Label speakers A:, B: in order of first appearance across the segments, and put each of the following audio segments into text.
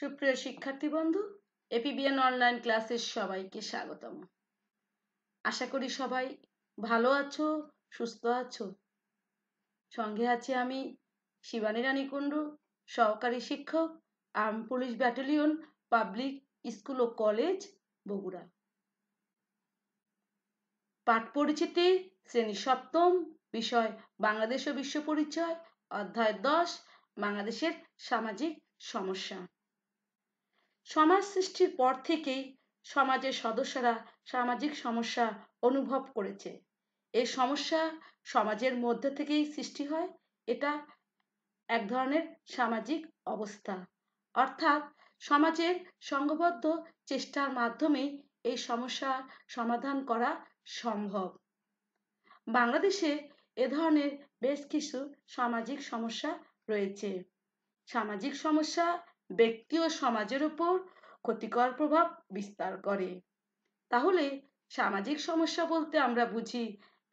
A: সুপ্রিয় শিক্ষার্থী বন্ধু এপিবিএন অনলাইন ক্লাসের সবাইকে স্বাগতম আশা করি সবাই ভালো আছো সুস্থ আছো সঙ্গে আছি আমি শিবানী রানী কুণ্ডু সহকারী শিক্ষক arm police battalion public school ও কলেজ বগুড়া পাঠ পরিচিতি শ্রেণী সপ্তম বিষয় বাংলাদেশ ও বিশ্ব পরিচয় অধ্যায় দশ বাংলাদেশের সামাজিক সমস্যা সমাজ সৃষ্টির পর থেকেই সমাজের সদস্যরা সামাজিক সমস্যা অনুভব করেছে। এই সমস্যা সমাজের মধ্যে থেকেই সৃষ্টি হয় এটা এক ধরনের সামাজিক অবস্থা অর্থাৎ সমাজের সংঘবদ্ধ চেষ্টার মাধ্যমে এই সমস্যা সমাধান করা সম্ভব। বাংলাদেশে এ ধরনের বেশ কিছু সামাজিক সমস্যা রয়েছে। সামাজিক সমস্যা ব্যক্তি ও সমাজের উপর ক্ষতিকর প্রভাব বিস্তার করে। তাহলে সামাজিক সমস্যা বলতে আমরা বুঝি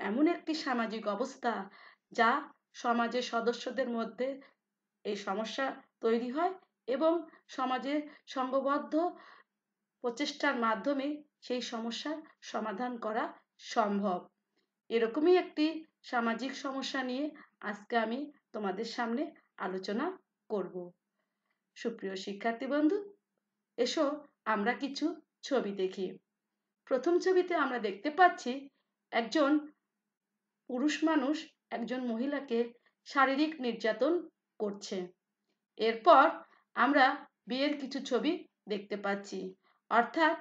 A: এমন একটি সামাজিক অবস্থা যা সমাজের সদস্যদের মধ্যে এই সমস্যা তৈরি হয় এবং সমাজে সংঘবদ্ধ প্রচেষ্টার মাধ্যমে সেই সমস্যার সমাধান করা সম্ভব এরকমই একটি সামাজিক সমস্যা নিয়ে আজকে আমি তোমাদের সামনে আলোচনা করব। সুপ্রিয় শিক্ষার্থী বন্ধু এসো আমরা কিছু ছবি দেখি প্রথম ছবিতে আমরা দেখতে পাচ্ছি একজন পুরুষ মানুষ একজন মহিলাকে শারীরিক নির্যাতন করছে এরপর আমরা বিয়ের কিছু ছবি দেখতে পাচ্ছি অর্থাৎ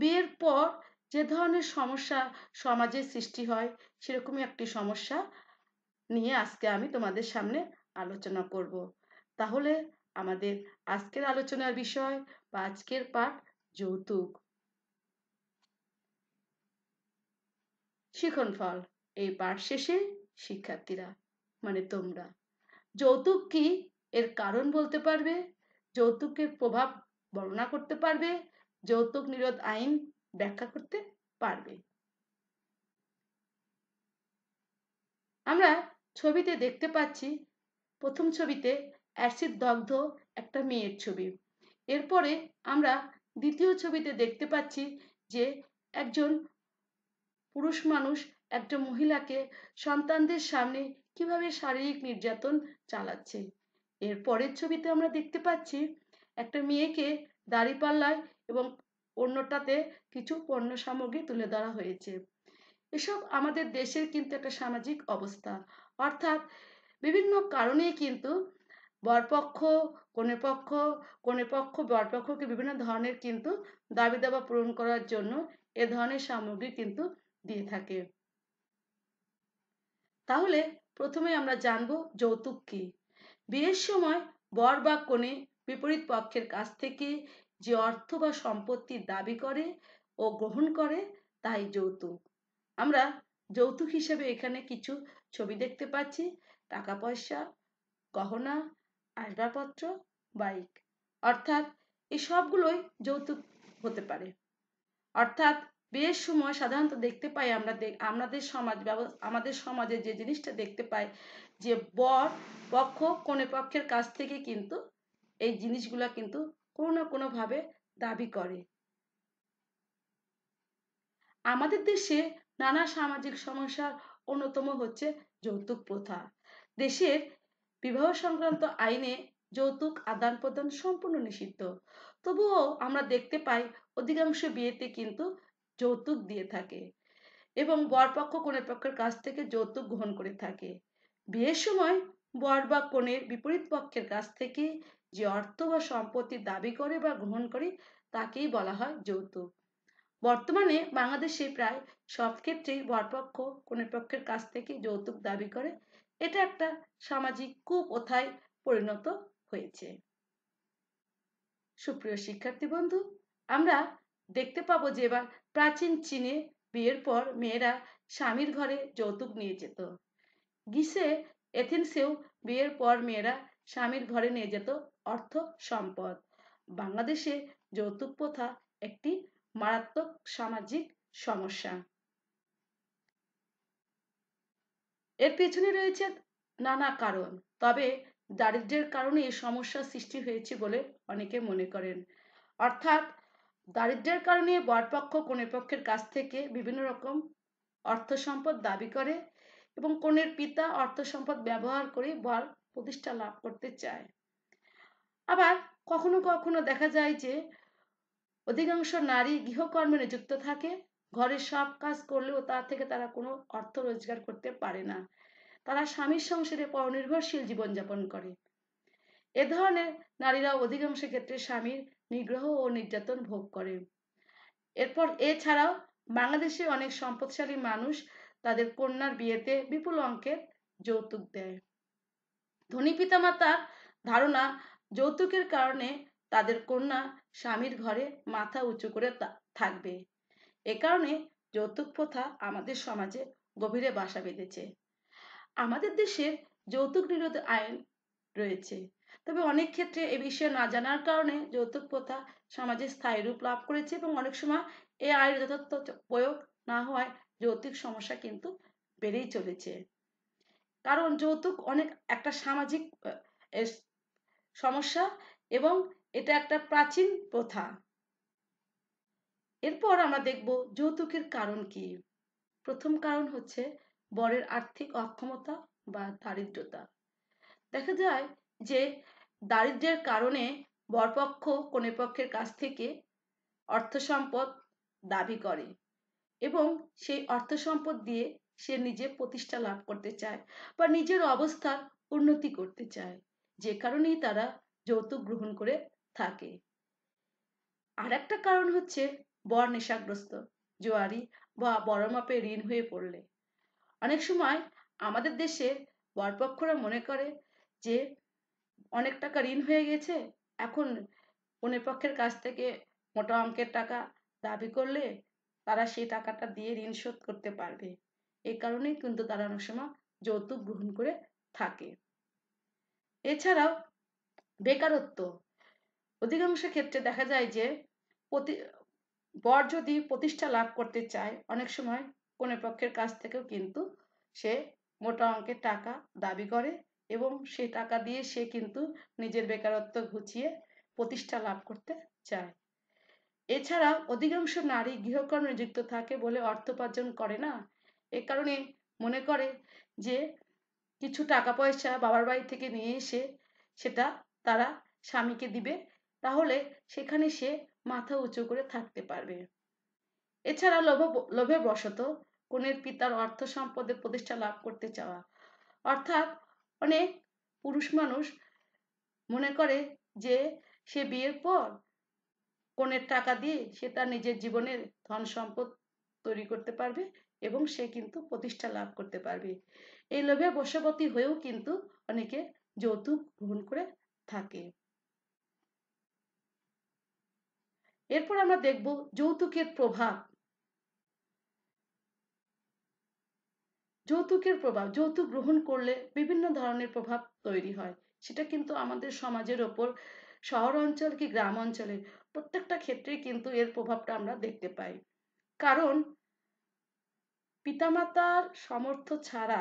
A: বিয়ের পর যে ধরনের সমস্যা সমাজে সৃষ্টি হয় সেরকমই একটি সমস্যা নিয়ে আজকে আমি তোমাদের সামনে আলোচনা করব তাহলে আমাদের আজকের আলোচনার বিষয় বা আজকের পাঠ যৌতুক শিখনফল এই পাঠ শেষে শিক্ষার্থীরা মানে তোমরা যৌতুক কি এর কারণ বলতে পারবে যৌতুকের প্রভাব বর্ণনা করতে পারবে যৌতুক নিরোধ আইন ব্যাখ্যা করতে পারবে আমরা ছবিতে দেখতে পাচ্ছি প্রথম ছবিতে অ্যাসিড দগ্ধ একটা মেয়ের ছবি এরপরে আমরা দ্বিতীয় ছবিতে দেখতে পাচ্ছি যে একজন পুরুষ মানুষ একটা মহিলাকে সন্তানদের সামনে কিভাবে শারীরিক নির্যাতন চালাচ্ছে এর পরের ছবিতে আমরা দেখতে পাচ্ছি একটা মেয়েকে দাঁড়িপাল্লায় এবং অন্যটাতে কিছু পণ্য সামগ্রী তুলে ধরা হয়েছে এসব আমাদের দেশের কিন্তু একটা সামাজিক অবস্থা অর্থাৎ বিভিন্ন কারণেই কিন্তু বরপক্ষ কনে পক্ষ কনে পক্ষ বরপক্ষকে বিভিন্ন ধরনের কিন্তু দাবি দাবা পূরণ করার জন্য এ ধরনের সামগ্রী কিন্তু দিয়ে থাকে তাহলে প্রথমে আমরা জানব যৌতুক কি বিয়ের সময় বর বা কনে বিপরীত পক্ষের কাছ থেকে যে অর্থ বা সম্পত্তির দাবি করে ও গ্রহণ করে তাই যৌতুক আমরা যৌতুক হিসেবে এখানে কিছু ছবি দেখতে পাচ্ছি টাকা পয়সা গহনা আসবাবপত্র বাইক অর্থাৎ এই সবগুলোই যৌতুক হতে পারে অর্থাৎ বিয়ের সময় সাধারণত দেখতে পাই আমরা আমাদের সমাজ আমাদের সমাজে যে জিনিসটা দেখতে পাই যে বর পক্ষ কনে পক্ষের কাছ থেকে কিন্তু এই জিনিসগুলো কিন্তু কোনো না কোনোভাবে দাবি করে আমাদের দেশে নানা সামাজিক সমস্যার অন্যতম হচ্ছে যৌতুক প্রথা দেশের বিবাহ সংক্রান্ত আইনে যৌতুক আদান প্রদান সম্পূর্ণ নিষিদ্ধ তবুও আমরা দেখতে পাই অধিকাংশ বিয়েতে কিন্তু যৌতুক দিয়ে থাকে এবং বরপক্ষ কনের পক্ষের কাছ থেকে যৌতুক গ্রহণ করে থাকে বিয়ের সময় বর বা কনের বিপরীত পক্ষের কাছ থেকে যে অর্থ বা সম্পত্তি দাবি করে বা গ্রহণ করে তাকেই বলা হয় যৌতুক বর্তমানে বাংলাদেশে প্রায় সব ক্ষেত্রেই বরপক্ষ কনের পক্ষের কাছ থেকে যৌতুক দাবি করে এটা একটা সামাজিক কুপ্রথায় পরিণত হয়েছে সুপ্রিয় শিক্ষার্থী বন্ধু আমরা দেখতে পাবো যে এবার প্রাচীন চীনে বিয়ের পর মেয়েরা স্বামীর ঘরে যৌতুক নিয়ে যেত গিসে এথেন্সেও বিয়ের পর মেয়েরা স্বামীর ঘরে নিয়ে যেত অর্থ সম্পদ বাংলাদেশে যৌতুক প্রথা একটি মারাত্মক সামাজিক সমস্যা এর পেছনে রয়েছে নানা কারণ তবে দারিদ্রের কারণে এই সমস্যার সৃষ্টি হয়েছে বলে অনেকে মনে করেন অর্থাৎ দারিদ্রের কারণে বরপক্ষ কনের পক্ষের কাছ থেকে বিভিন্ন রকম অর্থ সম্পদ দাবি করে এবং কনের পিতা অর্থ সম্পদ ব্যবহার করে বর প্রতিষ্ঠা লাভ করতে চায় আবার কখনো কখনো দেখা যায় যে অধিকাংশ নারী গৃহকর্মে নিযুক্ত থাকে ঘরের সব কাজ করলেও তার থেকে তারা কোনো অর্থ রোজগার করতে পারে না তারা স্বামীর সংসারে পরনির্ভরশীল জীবনযাপন করে এ ধরনের নারীরা অধিকাংশ ক্ষেত্রে স্বামীর নিগ্রহ ও নির্যাতন ভোগ করে এরপর এছাড়াও বাংলাদেশে অনেক সম্পদশালী মানুষ তাদের কন্যার বিয়েতে বিপুল অঙ্কের যৌতুক দেয় ধনী পিতামাতার ধারণা যৌতুকের কারণে তাদের কন্যা স্বামীর ঘরে মাথা উঁচু করে থাকবে এ কারণে যৌতুক প্রথা আমাদের সমাজে গভীরে বাসা বেঁধেছে আমাদের দেশের যৌতুক নিরোধ আইন রয়েছে তবে অনেক ক্ষেত্রে এ বিষয়ে না জানার কারণে যৌতুক প্রথা সমাজে স্থায়ী রূপ লাভ করেছে এবং অনেক সময় এ আইন যথার্থ প্রয়োগ না হওয়ায় যৌতুক সমস্যা কিন্তু বেড়েই চলেছে কারণ যৌতুক অনেক একটা সামাজিক সমস্যা এবং এটা একটা প্রাচীন প্রথা এরপর আমরা দেখব যৌতুকের কারণ কি প্রথম কারণ হচ্ছে বরের আর্থিক অক্ষমতা বা দারিদ্রতা দেখা যায় যে দারিদ্রের কারণে বরপক্ষ পক্ষের কাছ থেকে অর্থ সম্পদ দাবি করে এবং সেই অর্থ সম্পদ দিয়ে সে নিজে প্রতিষ্ঠা লাভ করতে চায় বা নিজের অবস্থার উন্নতি করতে চায় যে কারণেই তারা যৌতুক গ্রহণ করে থাকে আর একটা কারণ হচ্ছে বর নেশাগ্রস্ত জোয়ারি বা বড় মাপে ঋণ হয়ে পড়লে অনেক সময় আমাদের দেশে বরপক্ষরা মনে করে যে অনেক টাকা ঋণ হয়ে গেছে এখন কনের পক্ষের কাছ থেকে মোটা অঙ্কের টাকা দাবি করলে তারা সেই টাকাটা দিয়ে ঋণ শোধ করতে পারবে এ কারণেই কিন্তু তারা অনেক সময় যৌতুক গ্রহণ করে থাকে এছাড়াও বেকারত্ব অধিকাংশ ক্ষেত্রে দেখা যায় যে প্রতি বর যদি প্রতিষ্ঠা লাভ করতে চায় অনেক সময় কোনো পক্ষের কাছ থেকেও কিন্তু সে মোটা অঙ্কের টাকা দাবি করে এবং সে টাকা দিয়ে সে কিন্তু নিজের বেকারত্ব ঘুচিয়ে প্রতিষ্ঠা লাভ করতে চায় এছাড়া অধিকাংশ নারী গৃহকর্মে যুক্ত থাকে বলে অর্থ উপার্জন করে না এ কারণে মনে করে যে কিছু টাকা পয়সা বাবার বাড়ি থেকে নিয়ে এসে সেটা তারা স্বামীকে দিবে তাহলে সেখানে সে মাথা উঁচু করে থাকতে পারবে এছাড়া লোভ লোভে বশত কনের পিতার অর্থ সম্পদের প্রতিষ্ঠা লাভ করতে চাওয়া অর্থাৎ অনেক পুরুষ মানুষ মনে করে যে সে বিয়ের পর কনের টাকা দিয়ে সে তার নিজের জীবনের ধন সম্পদ তৈরি করতে পারবে এবং সে কিন্তু প্রতিষ্ঠা লাভ করতে পারবে এই লোভে বশবতী হয়েও কিন্তু অনেকে যৌতুক গ্রহণ করে থাকে এরপর আমরা দেখব যৌতুকের প্রভাব যৌতুকের প্রভাব যৌতুক গ্রহণ করলে বিভিন্ন ধরনের প্রভাব তৈরি হয় সেটা কিন্তু আমাদের সমাজের ওপর শহর অঞ্চল কি গ্রাম অঞ্চলে প্রত্যেকটা ক্ষেত্রে কিন্তু এর প্রভাবটা আমরা দেখতে পাই কারণ পিতামাতার সমর্থ ছাড়া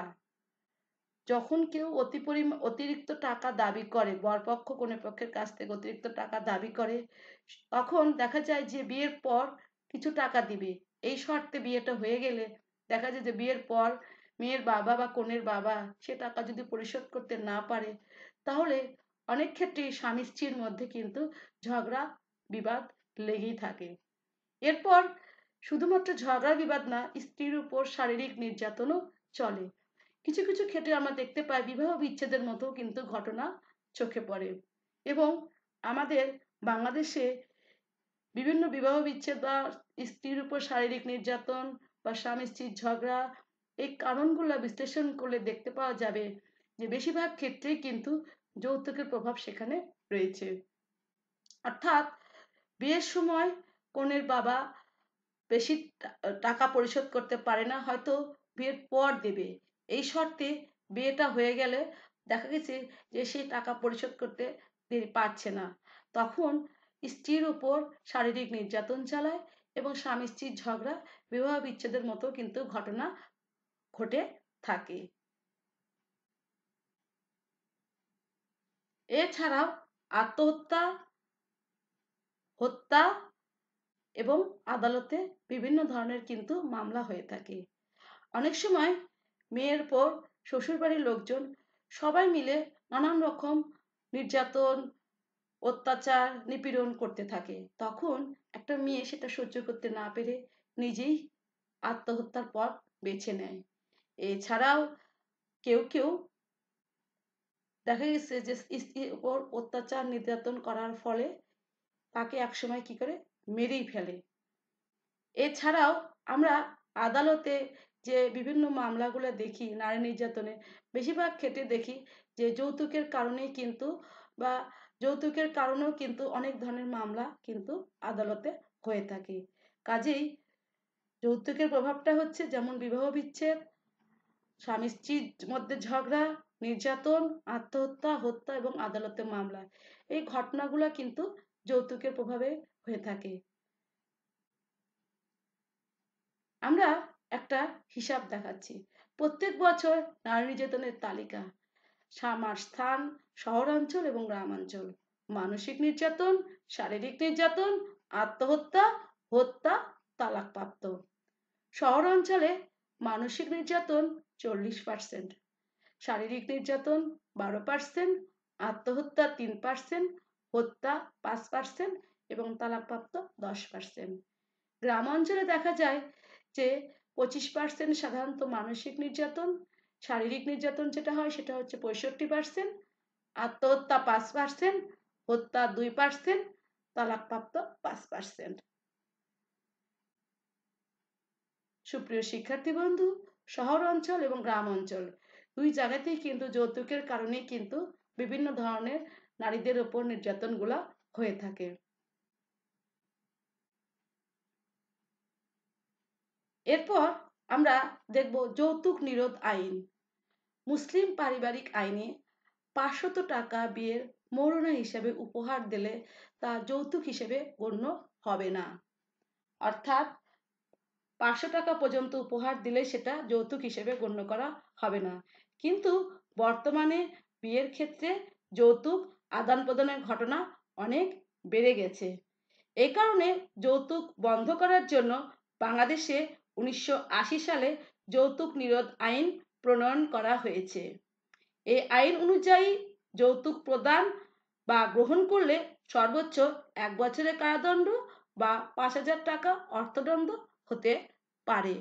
A: যখন কেউ অতি পরিমাণ অতিরিক্ত টাকা দাবি করে বরপক্ষ কোনো পক্ষের কাছ থেকে অতিরিক্ত টাকা দাবি করে তখন দেখা যায় যে বিয়ের পর কিছু টাকা দিবে এই শর্তে বিয়েটা হয়ে গেলে দেখা যায় যে বিয়ের পর মেয়ের বাবা বা কনের বাবা সে টাকা যদি পরিশোধ করতে না পারে তাহলে অনেক ক্ষেত্রে স্বামী স্ত্রীর মধ্যে কিন্তু ঝগড়া বিবাদ লেগেই থাকে এরপর শুধুমাত্র ঝগড়া বিবাদ না স্ত্রীর উপর শারীরিক নির্যাতনও চলে কিছু কিছু ক্ষেত্রে আমরা দেখতে পাই বিবাহ বিচ্ছেদের মতো কিন্তু ঘটনা চোখে পড়ে এবং আমাদের বাংলাদেশে বিভিন্ন বিবাহ বিচ্ছেদ বা স্ত্রীর উপর শারীরিক নির্যাতন বা স্বামী স্ত্রীর ঝগড়া এই কারণগুলো বিশ্লেষণ করলে দেখতে পাওয়া যাবে যে বেশিরভাগ ক্ষেত্রেই কিন্তু যৌতুকের প্রভাব সেখানে রয়েছে অর্থাৎ বিয়ের সময় কনের বাবা বেশি টাকা পরিশোধ করতে পারে না হয়তো বিয়ের পর দেবে এই শর্তে বিয়েটা হয়ে গেলে দেখা গেছে যে সে টাকা পরিশোধ করতে পারছে না তখন স্ত্রীর উপর শারীরিক নির্যাতন চালায় এবং স্বামী স্ত্রীর ঝগড়া বিবাহ বিচ্ছেদের মতো কিন্তু ঘটনা ঘটে থাকে এছাড়াও আত্মহত্যা হত্যা এবং আদালতে বিভিন্ন ধরনের কিন্তু মামলা হয়ে থাকে অনেক সময় মেয়ের পর শ্বশুরবাড়ির লোকজন সবাই মিলে নানান রকম নির্যাতন অত্যাচার নিপীড়ন করতে থাকে তখন একটা মেয়ে সেটা সহ্য করতে না পেরে নিজেই আত্মহত্যার পথ বেছে নেয় এছাড়াও কেউ কেউ দেখা গেছে যে স্ত্রীর ওপর অত্যাচার নির্যাতন করার ফলে তাকে একসময় কি করে মেরেই ফেলে এছাড়াও আমরা আদালতে যে বিভিন্ন মামলাগুলো দেখি নারী নির্যাতনে বেশিরভাগ ক্ষেত্রে দেখি যে যৌতুকের কারণেই কিন্তু বা যৌতুকের কারণেও কিন্তু অনেক ধরনের মামলা কিন্তু আদালতে হয়ে থাকে কাজেই যৌতুকের প্রভাবটা হচ্ছে যেমন বিবাহ বিচ্ছেদ স্বামী স্ত্রীর মধ্যে ঝগড়া নির্যাতন আত্মহত্যা হত্যা এবং আদালতে মামলা এই ঘটনাগুলো কিন্তু যৌতুকের প্রভাবে হয়ে থাকে আমরা একটা হিসাব দেখাচ্ছি প্রত্যেক বছর নারী নির্যাতনের তালিকা আমার স্থান শহরাঞ্চল এবং গ্রামাঞ্চল মানসিক নির্যাতন শারীরিক নির্যাতন আত্মহত্যা হত্যা তালাক প্রাপ্ত শহরাঞ্চলে মানসিক নির্যাতন চল্লিশ পার্সেন্ট শারীরিক নির্যাতন বারো পার্সেন্ট আত্মহত্যা তিন পার্সেন্ট হত্যা পাঁচ পার্সেন্ট এবং তালাকপ্রাপ্ত দশ পার্সেন্ট গ্রাম অঞ্চলে দেখা যায় যে পঁচিশ পার্সেন্ট সাধারণত মানসিক নির্যাতন শারীরিক নির্যাতন যেটা হয় সেটা হচ্ছে পঁয়ষট্টি পার্সেন্ট আত্মহত্যা পাঁচ পার্সেন্ট হত্যা দুই পার্সেন্ট তালাকপ্রাপ্ত পাঁচ পার্সেন্ট সুপ্রিয় শিক্ষার্থী বন্ধু শহর অঞ্চল এবং গ্রাম অঞ্চল দুই জায়গাতেই কিন্তু যৌতুকের কারণে কিন্তু বিভিন্ন ধরনের নারীদের ওপর নির্যাতনগুলা হয়ে থাকে এরপর আমরা দেখব যৌতুক নিরোধ আইন মুসলিম পারিবারিক আইনে পাঁচশত টাকা বিয়ের মৌরনা হিসেবে উপহার দিলে তা যৌতুক হিসেবে গণ্য হবে না অর্থাৎ পাঁচশো টাকা পর্যন্ত উপহার দিলে সেটা যৌতুক হিসেবে গণ্য করা হবে না কিন্তু বর্তমানে বিয়ের ক্ষেত্রে যৌতুক আদান প্রদানের ঘটনা অনেক বেড়ে গেছে এ কারণে যৌতুক বন্ধ করার জন্য বাংলাদেশে উনিশশো সালে যৌতুক নিরোধ আইন প্রণয়ন করা হয়েছে এই আইন অনুযায়ী যৌতুক প্রদান বা গ্রহণ করলে সর্বোচ্চ এক বছরের কারাদণ্ড বা পাঁচ হাজার টাকা অর্থদণ্ড হতে পারে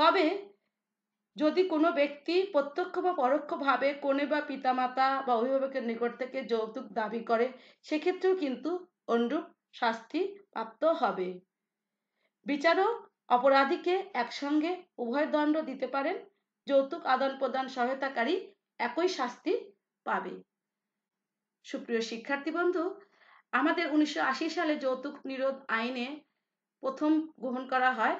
A: তবে যদি কোনো ব্যক্তি প্রত্যক্ষ বা পরোক্ষভাবে কোনে বা পিতামাতা বা অভিভাবকের নিকট থেকে যৌতুক দাবি করে সেক্ষেত্রেও কিন্তু অনুরূপ শাস্তি প্রাপ্ত হবে বিচারক অপরাধীকে একসঙ্গে উভয় দণ্ড দিতে পারেন যৌতুক আদান প্রদান সহায়তাকারী একই শাস্তি পাবে সুপ্রিয় শিক্ষার্থী বন্ধু আমাদের উনিশশো সালে যৌতুক নিরোধ আইনে প্রথম গ্রহণ করা হয়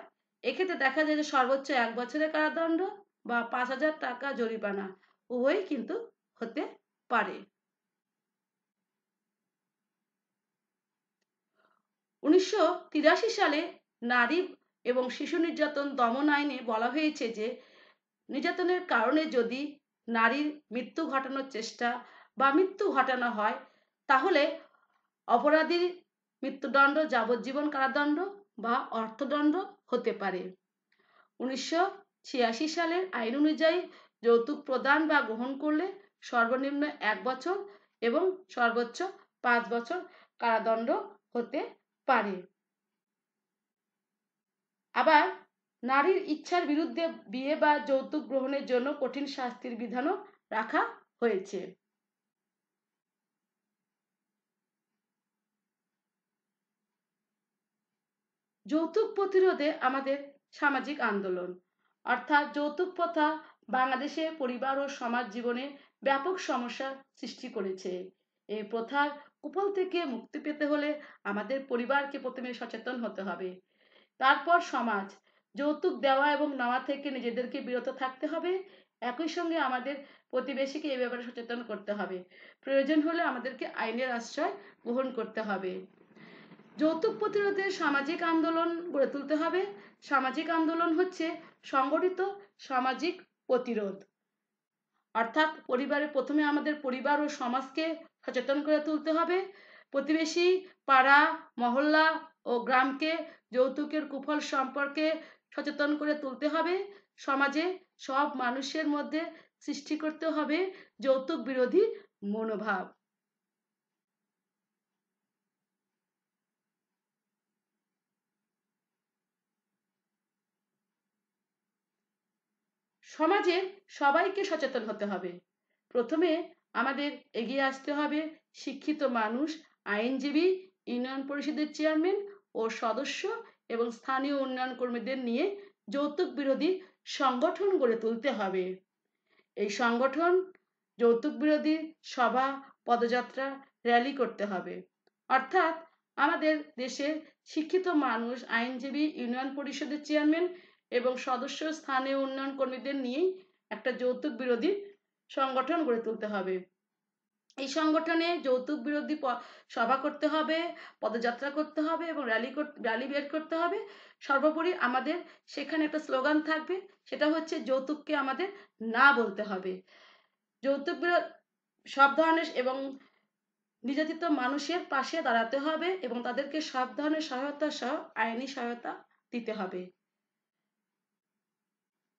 A: এক্ষেত্রে দেখা যায় যে সর্বোচ্চ এক বছরের কারাদণ্ড বা পাঁচ হাজার টাকা জরিমানা উভয়ই কিন্তু হতে পারে উনিশশো সালে নারী এবং শিশু নির্যাতন দমন আইনে বলা হয়েছে যে নির্যাতনের কারণে যদি নারীর মৃত্যু ঘটানোর চেষ্টা বা মৃত্যু ঘটানো হয় তাহলে অপরাধীর মৃত্যুদণ্ড যাবজ্জীবন কারাদণ্ড বা অর্থদণ্ড হতে পারে উনিশশো ছিয়াশি সালের আইন অনুযায়ী যৌতুক প্রদান বা গ্রহণ করলে সর্বনিম্ন এক বছর এবং সর্বোচ্চ পাঁচ বছর কারাদণ্ড হতে পারে আবার নারীর ইচ্ছার বিরুদ্ধে বিয়ে বা যৌতুক গ্রহণের জন্য কঠিন শাস্তির বিধানও রাখা হয়েছে যৌতুক প্রতিরোধে আমাদের সামাজিক আন্দোলন অর্থাৎ যৌতুক প্রথা বাংলাদেশে পরিবার ও সমাজ জীবনে ব্যাপক সমস্যা সৃষ্টি করেছে এই প্রথার কুপল থেকে মুক্তি পেতে হলে আমাদের পরিবারকে প্রথমে সচেতন হতে হবে তারপর সমাজ যৌতুক দেওয়া এবং নেওয়া থেকে নিজেদেরকে বিরত থাকতে হবে একই সঙ্গে আমাদের প্রতিবেশীকে এ ব্যাপারে সচেতন করতে হবে প্রয়োজন হলে আমাদেরকে আইনের আশ্রয় গ্রহণ করতে হবে যৌতুক প্রতিরোধে সামাজিক আন্দোলন গড়ে তুলতে হবে সামাজিক আন্দোলন হচ্ছে সংগঠিত সামাজিক প্রতিরোধ অর্থাৎ পরিবারে প্রথমে আমাদের পরিবার ও সমাজকে সচেতন করে তুলতে হবে প্রতিবেশী পাড়া মহল্লা ও গ্রামকে যৌতুকের কুফল সম্পর্কে সচেতন করে তুলতে হবে সমাজে সব মানুষের মধ্যে সৃষ্টি করতে হবে যৌতুক বিরোধী মনোভাব সমাজে সবাইকে সচেতন হতে হবে প্রথমে আমাদের এগিয়ে আসতে হবে শিক্ষিত মানুষ আইনজীবী ইউনিয়ন পরিষদের চেয়ারম্যান ও সদস্য এবং স্থানীয় উন্নয়ন কর্মীদের নিয়ে যৌতুক বিরোধী সংগঠন গড়ে তুলতে হবে এই সংগঠন যৌতুক বিরোধী সভা পদযাত্রা র্যালি করতে হবে অর্থাৎ আমাদের দেশে শিক্ষিত মানুষ আইনজীবী ইউনিয়ন পরিষদের চেয়ারম্যান এবং সদস্য স্থানীয় উন্নয়ন কর্মীদের নিয়েই একটা যৌতুক বিরোধী সংগঠন গড়ে তুলতে হবে এই সংগঠনে যৌতুক বিরোধী সভা করতে হবে পদযাত্রা করতে হবে এবং র্যালি র্যালি বের করতে হবে সর্বোপরি আমাদের সেখানে একটা স্লোগান থাকবে সেটা হচ্ছে যৌতুককে আমাদের না বলতে হবে যৌতুক বিরোধ সব ধরনের এবং নির্যাতিত মানুষের পাশে দাঁড়াতে হবে এবং তাদেরকে সব ধরনের সহায়তা সহ আইনি সহায়তা দিতে হবে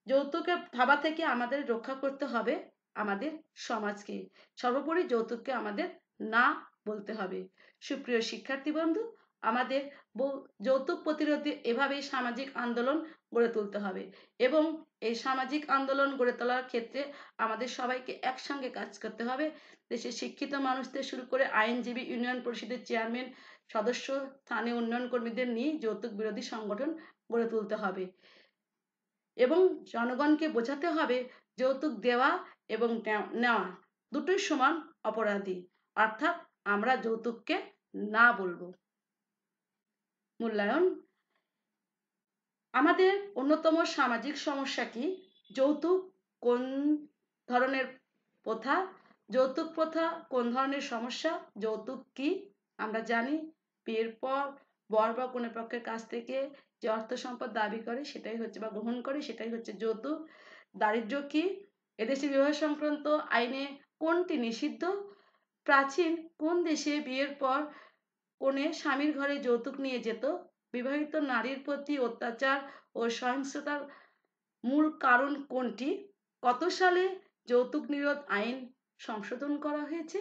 A: যৌতুকের ভাবা থেকে আমাদের রক্ষা করতে হবে আমাদের সমাজকে সর্বোপরি যৌতুককে আমাদের না বলতে হবে সুপ্রিয় শিক্ষার্থী বন্ধু আমাদের যৌতুক প্রতিরোধে এভাবেই সামাজিক আন্দোলন গড়ে তুলতে হবে এবং এই সামাজিক আন্দোলন গড়ে তোলার ক্ষেত্রে আমাদের সবাইকে একসঙ্গে কাজ করতে হবে দেশের শিক্ষিত মানুষদের শুরু করে আইনজীবী ইউনিয়ন পরিষদের চেয়ারম্যান সদস্য স্থানীয় উন্নয়ন কর্মীদের নিয়ে যৌতুক বিরোধী সংগঠন গড়ে তুলতে হবে এবং জনগণকে বোঝাতে হবে যৌতুক দেওয়া এবং নেওয়া দুটোই সমান অপরাধী অর্থাৎ আমরা যৌতুককে না বলবো মূল্যায়ন আমাদের অন্যতম সামাজিক সমস্যা কি যৌতুক কোন ধরনের প্রথা যৌতুক প্রথা কোন ধরনের সমস্যা যৌতুক কি আমরা জানি বিয়ের পর বর বা কোনো পক্ষের কাছ থেকে যে অর্থ সম্পদ দাবি করে সেটাই হচ্ছে বা গ্রহণ করে সেটাই হচ্ছে যৌতুক দারিদ্র কি এদেশে বিবাহ সংক্রান্ত আইনে কোনটি নিষিদ্ধ প্রাচীন কোন দেশে বিয়ের পর কনে স্বামীর ঘরে যৌতুক নিয়ে যেত বিবাহিত নারীর প্রতি অত্যাচার ও সহিংসতার মূল কারণ কোনটি কত সালে যৌতুক নিরোধ আইন সংশোধন করা হয়েছে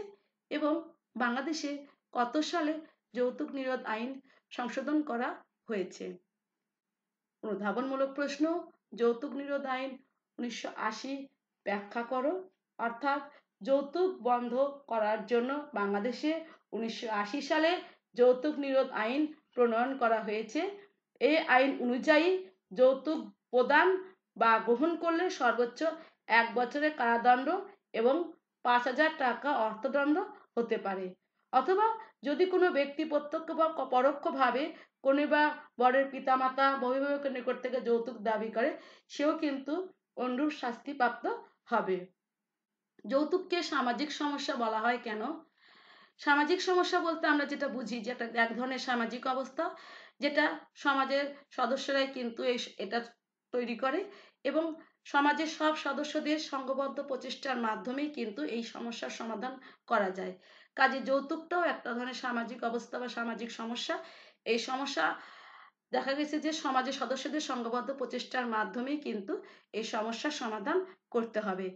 A: এবং বাংলাদেশে কত সালে যৌতুক নিরোধ আইন সংশোধন করা হয়েছে অনুধাবনমূলক প্রশ্ন যৌতুক নিরোধ আইন উনিশশো আশি ব্যাখ্যা করো অর্থাৎ যৌতুক বন্ধ করার জন্য বাংলাদেশে উনিশশো আশি সালে যৌতুক নিরোধ আইন প্রণয়ন করা হয়েছে এই আইন অনুযায়ী যৌতুক প্রদান বা গ্রহণ করলে সর্বোচ্চ এক বছরের কারাদণ্ড এবং পাঁচ হাজার টাকা অর্থদণ্ড হতে পারে অথবা যদি কোনো ব্যক্তি প্রত্যক্ষ বা পরোক্ষভাবে কোনো বা বরের পিতামাতা অভিভাবকের নিকট থেকে যৌতুক দাবি করে সেও কিন্তু অনুরূপ শাস্তিপ্রাপ্ত হবে যৌতুককে সামাজিক সমস্যা বলা হয় কেন সামাজিক সমস্যা বলতে আমরা যেটা বুঝি যে একটা এক ধরনের সামাজিক অবস্থা যেটা সমাজের সদস্যরাই কিন্তু এই এটা তৈরি করে এবং সমাজের সব সদস্যদের সংঘবদ্ধ প্রচেষ্টার মাধ্যমেই কিন্তু এই সমস্যার সমাধান করা যায় কাজে যৌতুকটাও একটা ধরনের সামাজিক অবস্থা বা সামাজিক সমস্যা এই সমস্যা দেখা গেছে যে সমাজের সদস্যদের সংঘবদ্ধ প্রচেষ্টার মাধ্যমেই কিন্তু এই সমস্যার সমাধান করতে হবে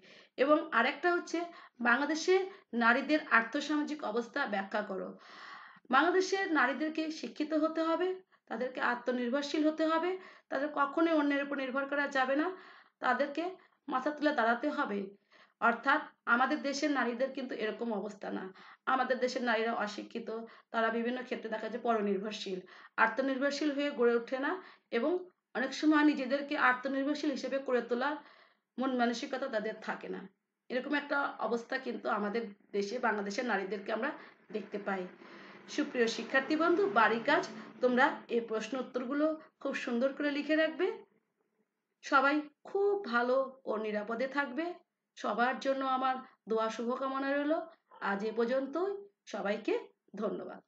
A: এবং আরেকটা হচ্ছে বাংলাদেশে নারীদের আর্থসামাজিক অবস্থা ব্যাখ্যা করো বাংলাদেশের নারীদেরকে শিক্ষিত হতে হবে তাদেরকে আত্মনির্ভরশীল হতে হবে তাদের কখনোই অন্যের উপর নির্ভর করা যাবে না তাদেরকে মাথা তুলে দাঁড়াতে হবে অর্থাৎ আমাদের দেশের নারীদের কিন্তু এরকম অবস্থা না আমাদের দেশের নারীরা অশিক্ষিত তারা বিভিন্ন ক্ষেত্রে দেখা যায় পরনির্ভরশীল আত্মনির্ভরশীল হয়ে গড়ে ওঠে না এবং অনেক সময় নিজেদেরকে আত্মনির্ভরশীল হিসেবে করে তোলার মন মানসিকতা তাদের থাকে না এরকম একটা অবস্থা কিন্তু আমাদের দেশে বাংলাদেশের নারীদেরকে আমরা দেখতে পাই সুপ্রিয় শিক্ষার্থী বন্ধু বাড়ি কাজ তোমরা এই প্রশ্ন উত্তরগুলো খুব সুন্দর করে লিখে রাখবে সবাই খুব ভালো ও নিরাপদে থাকবে সবার জন্য আমার দোয়া শুভকামনা রইল আজ এ পর্যন্তই সবাইকে ধন্যবাদ